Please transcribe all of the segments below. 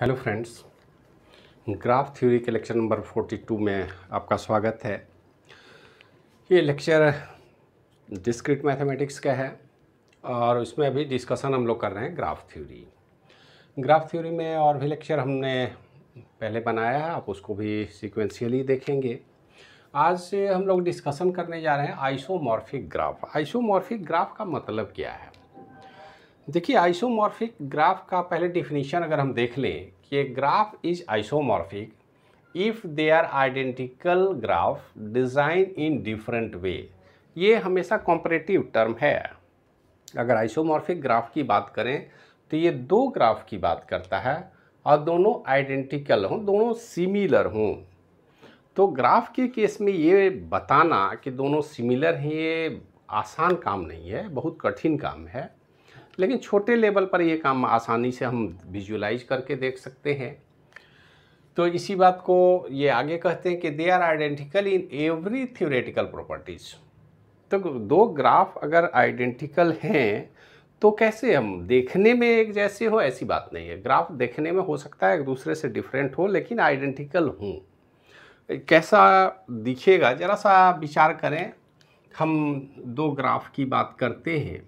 hello friends graph theory के lecture number 42 में आपका स्वागत है ये लेक्चर डिस्क्रिट मैथमेटिक्स का है और उसमें अभी डिस्कशन हम लोग कर रहे हैं ग्राफ थ्योरी ग्राफ थ्योरी में और भी लेक्चर हमने पहले बनाया है आप उसको भी सिक्वेंशियली देखेंगे आज से हम लोग डिस्कशन करने जा रहे हैं आइसोमॉर्फिक ग्राफ आइसोमॉर्फिक ग्राफ का मतलब क्या है देखिए आइसोमॉर्फिक ग्राफ का पहले डिफिनीशन अगर हम देख लें कि a graph is isomorphic if they are identical graph design in different way ये हमेशा कॉम्परेटिव टर्म है अगर आइसोमॉर्फिक ग्राफ की बात करें तो ये दो ग्राफ की बात करता है और दोनों आइडेंटिकल हों दोनों सिमिलर हों तो ग्राफ के केस में ये बताना कि दोनों सिमिलर हैं ये आसान काम नहीं है बहुत कठिन काम है लेकिन छोटे लेवल पर ये काम आसानी से हम विजुलाइज करके देख सकते हैं तो इसी बात को ये आगे कहते हैं कि they are identical in every theoretical properties तो दो ग्राफ अगर आइडेंटिकल हैं तो कैसे हम देखने में एक जैसे हो ऐसी बात नहीं है ग्राफ देखने में हो सकता है एक दूसरे से डिफरेंट हो लेकिन आइडेंटिकल हूँ कैसा दिखेगा ज़रा सा विचार करें हम दो ग्राफ की बात करते हैं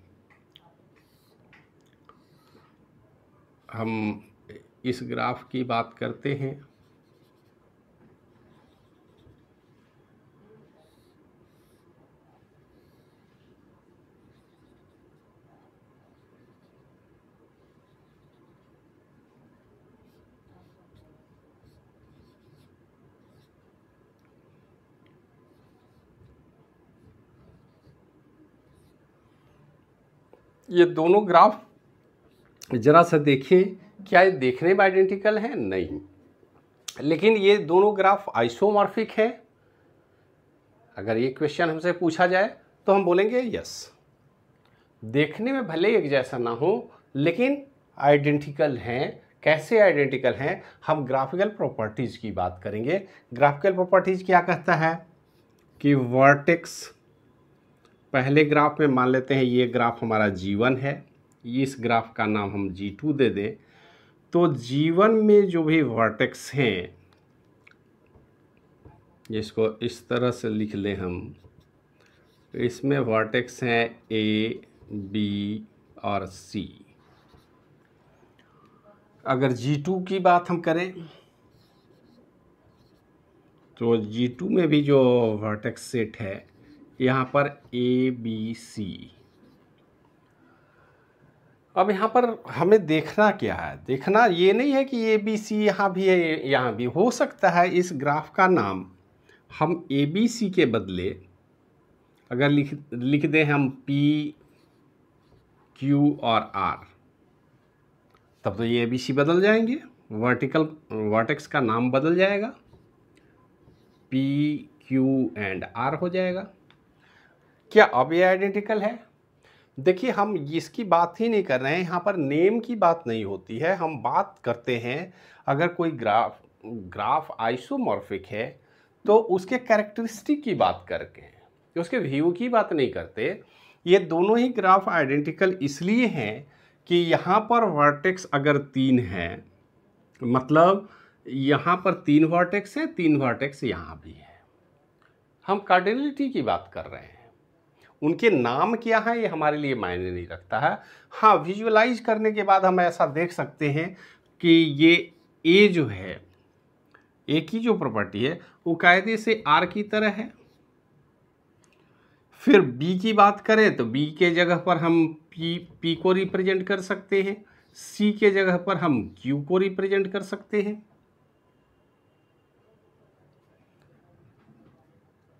हम इस ग्राफ की बात करते हैं ये दोनों ग्राफ ज़रा सा देखिए क्या ये देखने में आइडेंटिकल है नहीं लेकिन ये दोनों ग्राफ आइसोमॉर्फिक हैं अगर ये क्वेश्चन हमसे पूछा जाए तो हम बोलेंगे यस देखने में भले एक जैसा ना हो लेकिन आइडेंटिकल हैं कैसे आइडेंटिकल हैं हम ग्राफिकल प्रॉपर्टीज़ की बात करेंगे ग्राफिकल प्रॉपर्टीज़ क्या कहता है कि वर्टेक्स पहले ग्राफ में मान लेते हैं ये ग्राफ हमारा जीवन है इस ग्राफ का नाम हम जी टू दे दें तो जीवन में जो भी वर्टेक्स हैं जिसको इस तरह से लिख लें हम तो इसमें वर्टेक्स हैं ए बी और सी अगर जी टू की बात हम करें तो जी टू में भी जो वर्टेक्स सेट है यहाँ पर ए बी सी अब यहाँ पर हमें देखना क्या है देखना ये नहीं है कि ए बी सी यहाँ भी है यहाँ भी हो सकता है इस ग्राफ का नाम हम ए बी सी के बदले अगर लिख लिख दें हम पी क्यू और आर तब तो ये ए बी सी बदल जाएंगे वर्टिकल वर्टेक्स का नाम बदल जाएगा पी क्यू एंड आर हो जाएगा क्या अब ये आइडेंटिकल है देखिए हम इसकी बात ही नहीं कर रहे हैं यहाँ पर नेम की बात नहीं होती है हम बात करते हैं अगर कोई ग्राफ ग्राफ आइसोमॉर्फिक है तो उसके कैरेक्टरिस्टिक की बात करके उसके व्यू की बात नहीं करते ये दोनों ही ग्राफ आइडेंटिकल इसलिए हैं कि यहाँ पर वर्टेक्स अगर तीन है मतलब यहाँ पर तीन वर्टेक्स है तीन वर्टेक्स यहाँ भी है हम कार्डिनलिटी की बात कर रहे हैं उनके नाम क्या हैं ये हमारे लिए मायने नहीं रखता है हाँ विजुअलाइज करने के बाद हम ऐसा देख सकते हैं कि ये ए जो है ए की जो प्रॉपर्टी है वो कायदे से आर की तरह है फिर बी की बात करें तो बी के जगह पर हम पी पी को रिप्रेजेंट कर सकते हैं सी के जगह पर हम क्यू को रिप्रेजेंट कर सकते हैं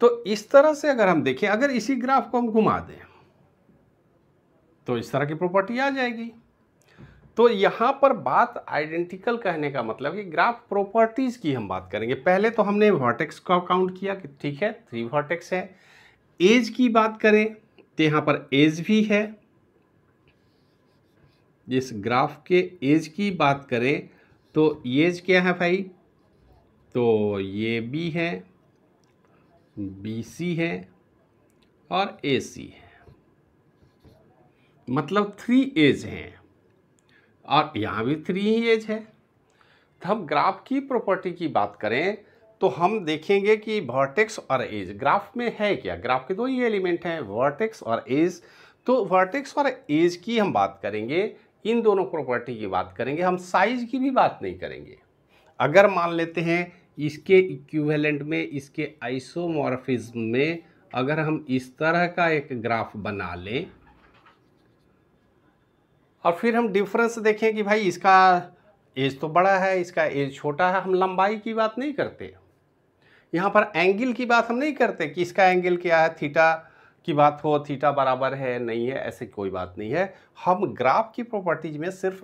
तो इस तरह से अगर हम देखें अगर इसी ग्राफ को हम घुमा दें तो इस तरह की प्रॉपर्टी आ जाएगी तो यहाँ पर बात आइडेंटिकल कहने का मतलब कि ग्राफ प्रॉपर्टीज़ की हम बात करेंगे पहले तो हमने वर्टेक्स का काउंट किया कि ठीक है थ्री वर्टेक्स है एज की बात करें तो यहाँ पर एज भी है जिस ग्राफ के एज की बात करें तो एज क्या है भाई तो ये भी है बी सी है और ए सी है मतलब थ्री एज हैं और यहाँ भी थ्री ही एज है तो हम ग्राफ की प्रॉपर्टी की बात करें तो हम देखेंगे कि वर्टेक्स और एज ग्राफ में है क्या ग्राफ के दो ही एलिमेंट हैं वर्टेक्स और एज तो वर्टेक्स और एज की हम बात करेंगे इन दोनों प्रॉपर्टी की बात करेंगे हम साइज की भी बात नहीं करेंगे अगर मान लेते हैं इसके इक्विवेलेंट में इसके आइसोमॉर्फिज्म में अगर हम इस तरह का एक ग्राफ बना लें और फिर हम डिफरेंस देखें कि भाई इसका एज तो बड़ा है इसका एज छोटा है हम लंबाई की बात नहीं करते यहाँ पर एंगल की बात हम नहीं करते कि इसका एंगल क्या है थीटा की बात हो थीटा बराबर है नहीं है ऐसे कोई बात नहीं है हम ग्राफ की प्रॉपर्टीज में सिर्फ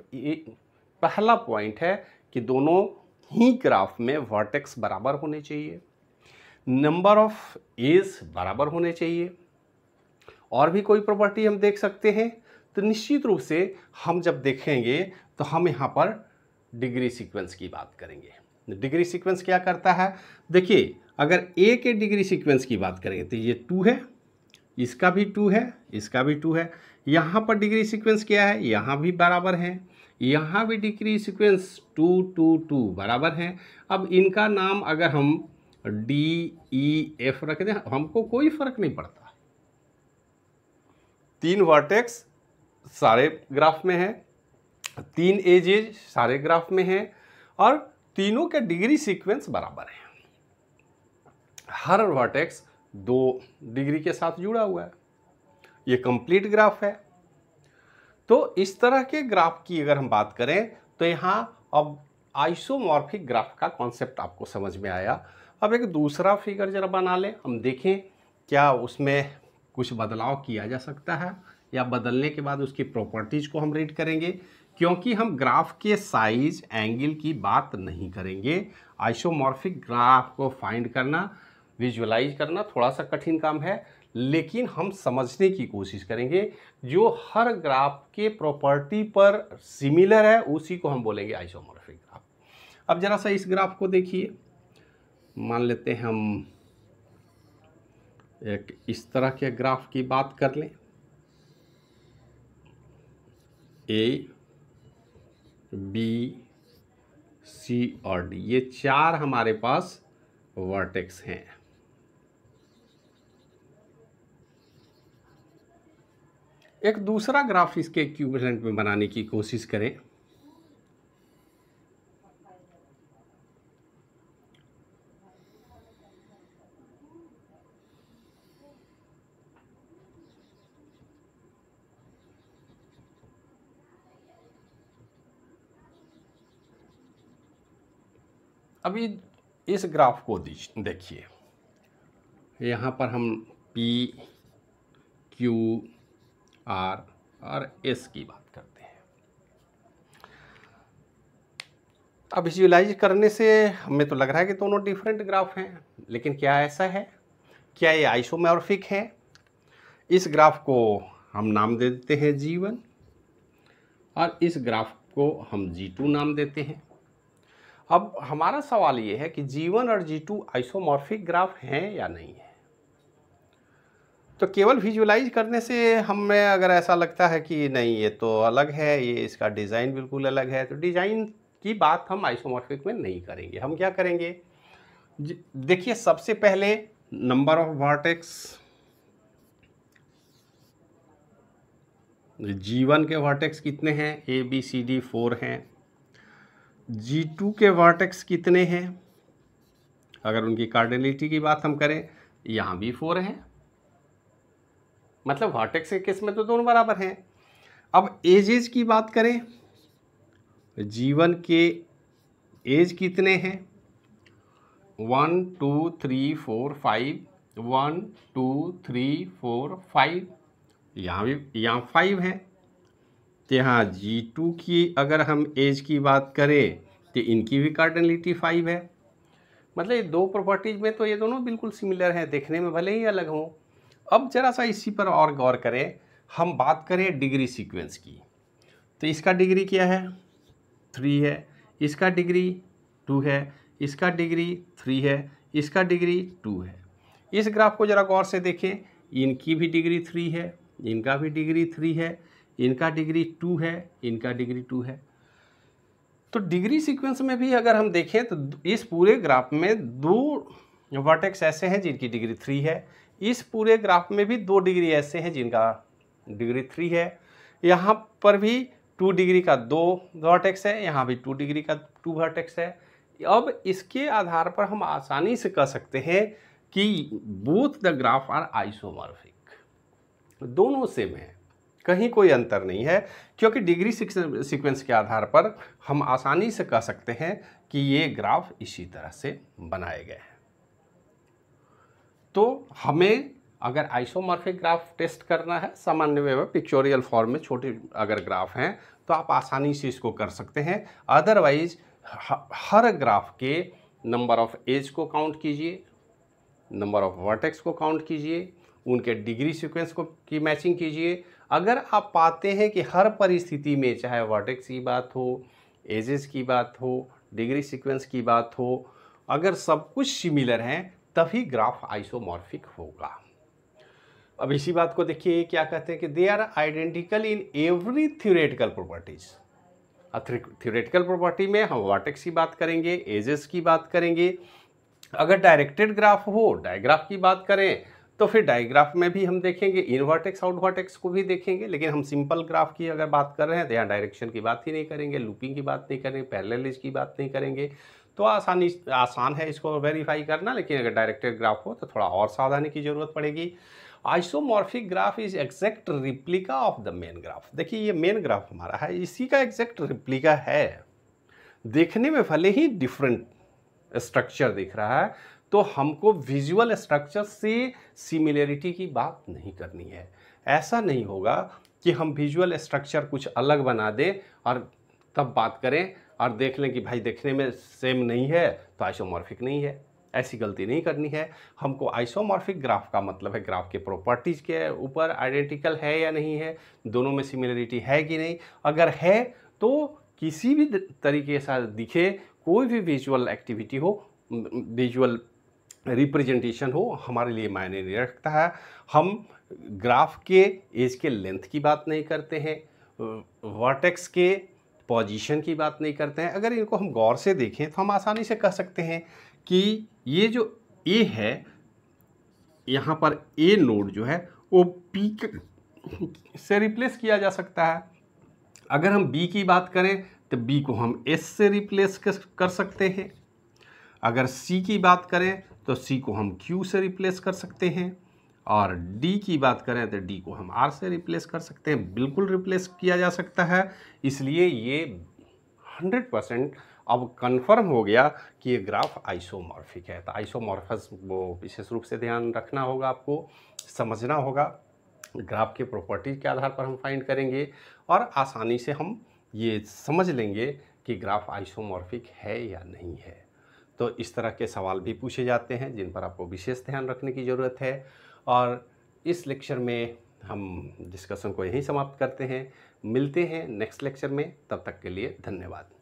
पहला पॉइंट है कि दोनों ही ग्राफ में वर्टेक्स बराबर होने चाहिए नंबर ऑफ एज बराबर होने चाहिए और भी कोई प्रॉपर्टी हम देख सकते हैं तो निश्चित रूप से हम जब देखेंगे तो हम यहाँ पर डिग्री सीक्वेंस की बात करेंगे डिग्री सीक्वेंस क्या करता है देखिए अगर ए के डिग्री सीक्वेंस की बात करेंगे तो ये टू है इसका भी टू है इसका भी टू है यहाँ पर डिग्री सीक्वेंस क्या है यहाँ भी बराबर है यहाँ भी degree sequence two two two बराबर है अब इनका नाम अगर हम डी ई एफ रख दें हमको कोई फर्क नहीं पड़ता तीन वर्टेक्स सारे ग्राफ में है तीन एजेज सारे ग्राफ में है और तीनों के डिग्री सीक्वेंस बराबर है हर वर्टेक्स दो डिग्री के साथ जुड़ा हुआ है ये कंप्लीट ग्राफ है तो इस तरह के ग्राफ की अगर हम बात करें तो यहाँ अब आइसोमॉर्फिक ग्राफ का कॉन्सेप्ट आपको समझ में आया अब एक दूसरा फिगर जरा बना लें हम देखें क्या उसमें कुछ बदलाव किया जा सकता है या बदलने के बाद उसकी प्रॉपर्टीज़ को हम रीड करेंगे क्योंकि हम ग्राफ के साइज एंगल की बात नहीं करेंगे आइसोमॉर्फिक ग्राफ को फाइंड करना विजुअलाइज करना थोड़ा सा कठिन काम है लेकिन हम समझने की कोशिश करेंगे जो हर ग्राफ के प्रॉपर्टी पर सिमिलर है उसी को हम बोलेंगे आइसोमॉर्फिक ग्राफ अब ज़रा सा इस ग्राफ को देखिए मान लेते हैं हम एक इस तरह के ग्राफ की बात कर लें ए बी सी और डी ये चार हमारे पास वर्टेक्स हैं एक दूसरा ग्राफ इसके इक्विवेलेंट में बनाने की कोशिश करें अभी इस ग्राफ को देखिए यहाँ पर हम पी क्यू आर और एस की बात करते हैं अब विजुअलाइज करने से हमें तो लग रहा है कि दोनों डिफरेंट ग्राफ हैं लेकिन क्या ऐसा है क्या ये आइसोमॉर्फिक है इस ग्राफ को हम नाम दे देते हैं जी वन और इस ग्राफ को हम जी टू नाम देते हैं अब हमारा सवाल ये है कि जी वन और जी टू आइसोमॉर्फिक ग्राफ हैं या नहीं है तो केवल विजुलाइज करने से हमें अगर ऐसा लगता है कि नहीं ये तो अलग है ये इसका डिज़ाइन बिल्कुल अलग है तो डिज़ाइन की बात हम आइसोमॉर्फिक में नहीं करेंगे हम क्या करेंगे देखिए सबसे पहले number of vertex G one के वर्टेक्स कितने हैं A B C D four हैं जी टू के वर्टेक्स कितने हैं अगर उनकी कार्डिनिटी की बात हम करें यहाँ भी फोर हैं मतलब वर्टेक्स के केस में तो दोनों बराबर हैं अब एजेज की बात करें जीवन के एज कितने हैं one two three four five one two three four five यहाँ भी यहाँ फाइव है तो यहाँ जी टू की अगर हम एज की बात करें तो इनकी भी कार्डनलिटी फाइव है मतलब ये दो प्रॉपर्टीज में तो ये दोनों बिल्कुल सिमिलर हैं देखने में भले ही अलग हों अब जरा सा इसी पर और गौर करें हम बात करें डिग्री सीक्वेंस की तो इसका डिग्री क्या है थ्री है इसका डिग्री टू है इसका डिग्री थ्री है इसका डिग्री टू है इस ग्राफ को ज़रा गौर से देखें इनकी भी डिग्री थ्री है इनका भी डिग्री थ्री है इनका डिग्री टू है इनका डिग्री टू है तो डिग्री सीक्वेंस में भी अगर हम देखें तो इस पूरे ग्राफ में दो वर्टेक्स ऐसे हैं जिनकी डिग्री थ्री है इस पूरे ग्राफ में भी दो डिग्री ऐसे हैं जिनका डिग्री थ्री है यहाँ पर भी टू डिग्री का दो वर्टेक्स है यहाँ भी टू डिग्री का टू वर्टेक्स है अब इसके आधार पर हम आसानी से कह सकते हैं कि both the graph are isomorphic दोनों सेम है कहीं कोई अंतर नहीं है क्योंकि डिग्री सीक्वेंस के आधार पर हम आसानी से कह सकते हैं कि ये ग्राफ इसी तरह से बनाए गए हैं तो हमें अगर आइसोमॉर्फिक ग्राफ टेस्ट करना है सामान्य वे में पिक्चोरियल फॉर्म में छोटे अगर ग्राफ हैं तो आप आसानी से इसको कर सकते हैं अदरवाइज हर ग्राफ के नंबर ऑफ एज को काउंट कीजिए नंबर ऑफ वर्टेक्स को काउंट कीजिए उनके डिग्री सीक्वेंस को की मैचिंग कीजिए अगर आप पाते हैं कि हर परिस्थिति में चाहे वर्टेक्स की बात हो एजेस की बात हो डिग्री सीक्वेंस की बात हो अगर सब कुछ सिमिलर हैं तभी ग्राफ आइसोमॉर्फिक होगा अब इसी बात को देखिए क्या कहते हैं कि they are identical in every theoretical properties theoretical property में हम वाटेक्स की बात करेंगे एजेस की बात करेंगे अगर डायरेक्टेड ग्राफ हो डायग्राफ की बात करें तो फिर डायग्राफ में भी हम देखेंगे इन आउटवर्टेक्स आउट को भी देखेंगे लेकिन हम सिंपल ग्राफ की अगर बात कर रहे हैं तो यहाँ डायरेक्शन की बात ही नहीं करेंगे लुपिंग की बात नहीं करेंगे पैरेलल की बात नहीं करेंगे तो आसानी आसान है इसको वेरीफाई करना लेकिन अगर डायरेक्टेड ग्राफ हो तो थोड़ा और सावधानी की ज़रूरत पड़ेगी isomorphic graph is exact replica of the main graph देखिए ये मेन ग्राफ हमारा है इसी का एग्जैक्ट रिप्लिका है देखने में भले ही डिफरेंट स्ट्रक्चर दिख रहा है तो हमको विजुअल स्ट्रक्चर से सिमिलरिटी की बात नहीं करनी है ऐसा नहीं होगा कि हम विजुअल स्ट्रक्चर कुछ अलग बना दें और तब बात करें और देख लें कि भाई देखने में सेम नहीं है तो आइसोमॉर्फिक नहीं है ऐसी गलती नहीं करनी है हमको आइसोमॉर्फिक ग्राफ का मतलब है ग्राफ के प्रॉपर्टीज़ के ऊपर आइडेंटिकल है या नहीं है दोनों में सिमिलरिटी है कि नहीं अगर है तो किसी भी तरीके से दिखे कोई भी विजुअल एक्टिविटी हो विजुअल रिप्रेजेंटेशन हो हमारे लिए मायने नहीं रखता है हम ग्राफ के एज के लेंथ की बात नहीं करते हैं वर्टेक्स के पोजीशन की बात नहीं करते हैं अगर इनको हम गौर से देखें तो हम आसानी से कह सकते हैं कि ये जो ए है यहाँ पर ए नोड जो है वो पी से रिप्लेस किया जा सकता है अगर हम बी की बात करें तो बी को हम एस से रिप्लेस कर सकते हैं अगर सी की बात करें तो सी को हम क्यू से रिप्लेस कर सकते हैं और डी की बात करें तो डी को हम आर से रिप्लेस कर सकते हैं बिल्कुल रिप्लेस किया जा सकता है इसलिए ये हंड्रेड परसेंट अब कन्फर्म हो गया कि ये ग्राफ आइसोमॉर्फिक है तो आइसोमॉर्फस वो विशेष रूप से ध्यान रखना होगा आपको समझना होगा ग्राफ के प्रॉपर्टीज के आधार पर हम फाइंड करेंगे और आसानी से हम ये समझ लेंगे कि ग्राफ आइसोमॉर्फिक है या नहीं है तो इस तरह के सवाल भी पूछे जाते हैं जिन पर आपको विशेष ध्यान रखने की ज़रूरत है और इस लेक्चर में हम डिस्कशन को यहीं समाप्त करते हैं मिलते हैं नेक्स्ट लेक्चर में तब तक के लिए धन्यवाद